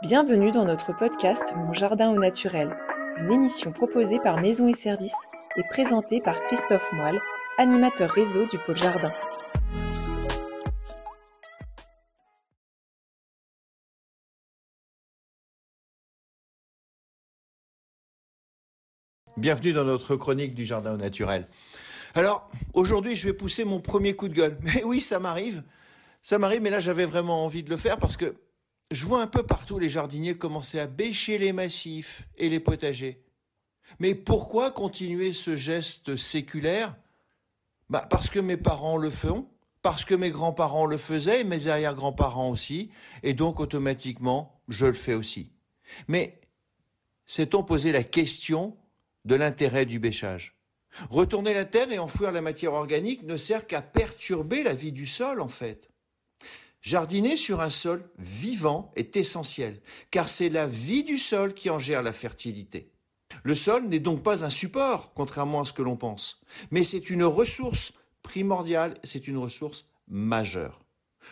Bienvenue dans notre podcast Mon jardin au naturel, une émission proposée par Maison et Services et présentée par Christophe Moelle, animateur réseau du pôle jardin. Bienvenue dans notre chronique du jardin au naturel. Alors, aujourd'hui, je vais pousser mon premier coup de gueule. Mais oui, ça m'arrive. Ça m'arrive, mais là j'avais vraiment envie de le faire parce que je vois un peu partout les jardiniers commencer à bêcher les massifs et les potagers. Mais pourquoi continuer ce geste séculaire bah Parce que mes parents le font, parce que mes grands-parents le faisaient, mes arrière-grands-parents aussi, et donc automatiquement, je le fais aussi. Mais s'est-on posé la question de l'intérêt du bêchage Retourner la terre et enfouir la matière organique ne sert qu'à perturber la vie du sol, en fait. Jardiner sur un sol vivant est essentiel, car c'est la vie du sol qui en gère la fertilité. Le sol n'est donc pas un support, contrairement à ce que l'on pense, mais c'est une ressource primordiale, c'est une ressource majeure.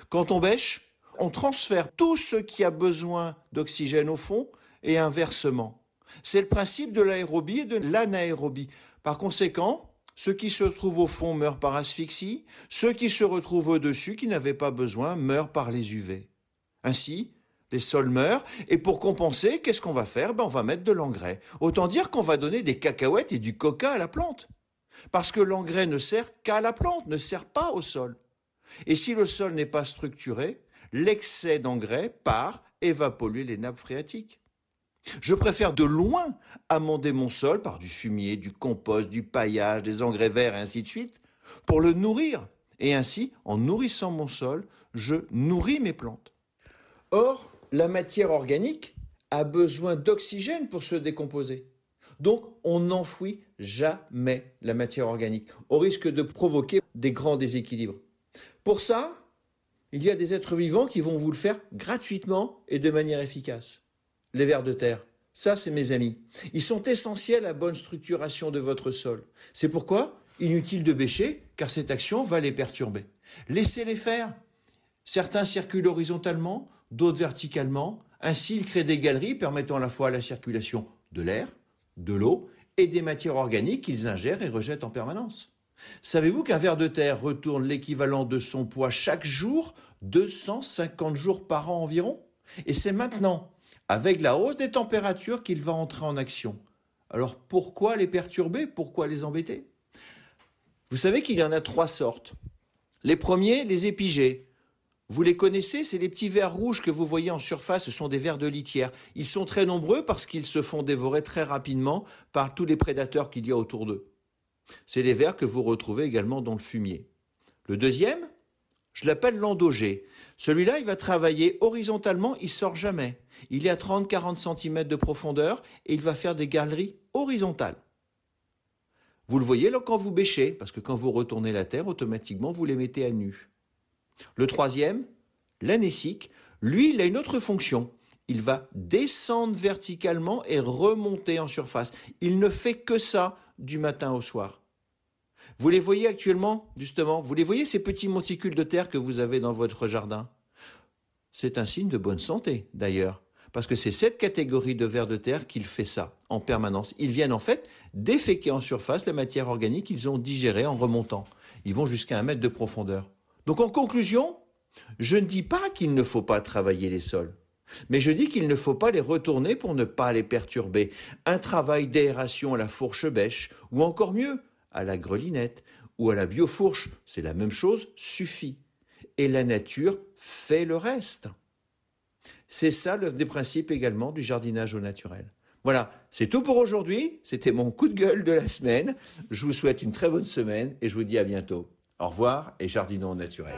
Quand on bêche, on transfère tout ce qui a besoin d'oxygène au fond et inversement. C'est le principe de l'aérobie et de l'anaérobie. Par conséquent, ceux qui se trouvent au fond meurent par asphyxie, ceux qui se retrouvent au-dessus, qui n'avaient pas besoin, meurent par les UV. Ainsi, les sols meurent, et pour compenser, qu'est-ce qu'on va faire ben, On va mettre de l'engrais. Autant dire qu'on va donner des cacahuètes et du coca à la plante. Parce que l'engrais ne sert qu'à la plante, ne sert pas au sol. Et si le sol n'est pas structuré, l'excès d'engrais part et va polluer les nappes phréatiques. Je préfère de loin amender mon sol par du fumier, du compost, du paillage, des engrais verts et ainsi de suite, pour le nourrir. Et ainsi, en nourrissant mon sol, je nourris mes plantes. Or, la matière organique a besoin d'oxygène pour se décomposer. Donc, on n'enfouit jamais la matière organique, au risque de provoquer des grands déséquilibres. Pour ça, il y a des êtres vivants qui vont vous le faire gratuitement et de manière efficace les vers de terre. Ça, c'est mes amis. Ils sont essentiels à la bonne structuration de votre sol. C'est pourquoi inutile de bêcher, car cette action va les perturber. Laissez-les faire. Certains circulent horizontalement, d'autres verticalement. Ainsi, ils créent des galeries permettant à la fois la circulation de l'air, de l'eau et des matières organiques qu'ils ingèrent et rejettent en permanence. Savez-vous qu'un vers de terre retourne l'équivalent de son poids chaque jour, 250 jours par an environ Et c'est maintenant avec la hausse des températures qu'il va entrer en action. Alors pourquoi les perturber Pourquoi les embêter Vous savez qu'il y en a trois sortes. Les premiers, les épigées. Vous les connaissez, c'est les petits vers rouges que vous voyez en surface, ce sont des vers de litière. Ils sont très nombreux parce qu'ils se font dévorer très rapidement par tous les prédateurs qu'il y a autour d'eux. C'est les vers que vous retrouvez également dans le fumier. Le deuxième, je l'appelle l'endogé. Celui-là, il va travailler horizontalement, il sort jamais. Il est à 30-40 cm de profondeur et il va faire des galeries horizontales. Vous le voyez là quand vous bêchez, parce que quand vous retournez la terre, automatiquement, vous les mettez à nu. Le troisième, l'anessique, lui, il a une autre fonction. Il va descendre verticalement et remonter en surface. Il ne fait que ça du matin au soir. Vous les voyez actuellement, justement Vous les voyez, ces petits monticules de terre que vous avez dans votre jardin C'est un signe de bonne santé, d'ailleurs, parce que c'est cette catégorie de vers de terre qu'il fait ça en permanence. Ils viennent en fait déféquer en surface la matière organique qu'ils ont digérée en remontant. Ils vont jusqu'à un mètre de profondeur. Donc en conclusion, je ne dis pas qu'il ne faut pas travailler les sols. Mais je dis qu'il ne faut pas les retourner pour ne pas les perturber. Un travail d'aération à la fourche bêche, ou encore mieux, à la grelinette ou à la biofourche, c'est la même chose, suffit. Et la nature fait le reste. C'est ça l'un des principes également du jardinage au naturel. Voilà, c'est tout pour aujourd'hui. C'était mon coup de gueule de la semaine. Je vous souhaite une très bonne semaine et je vous dis à bientôt. Au revoir et jardinons au naturel.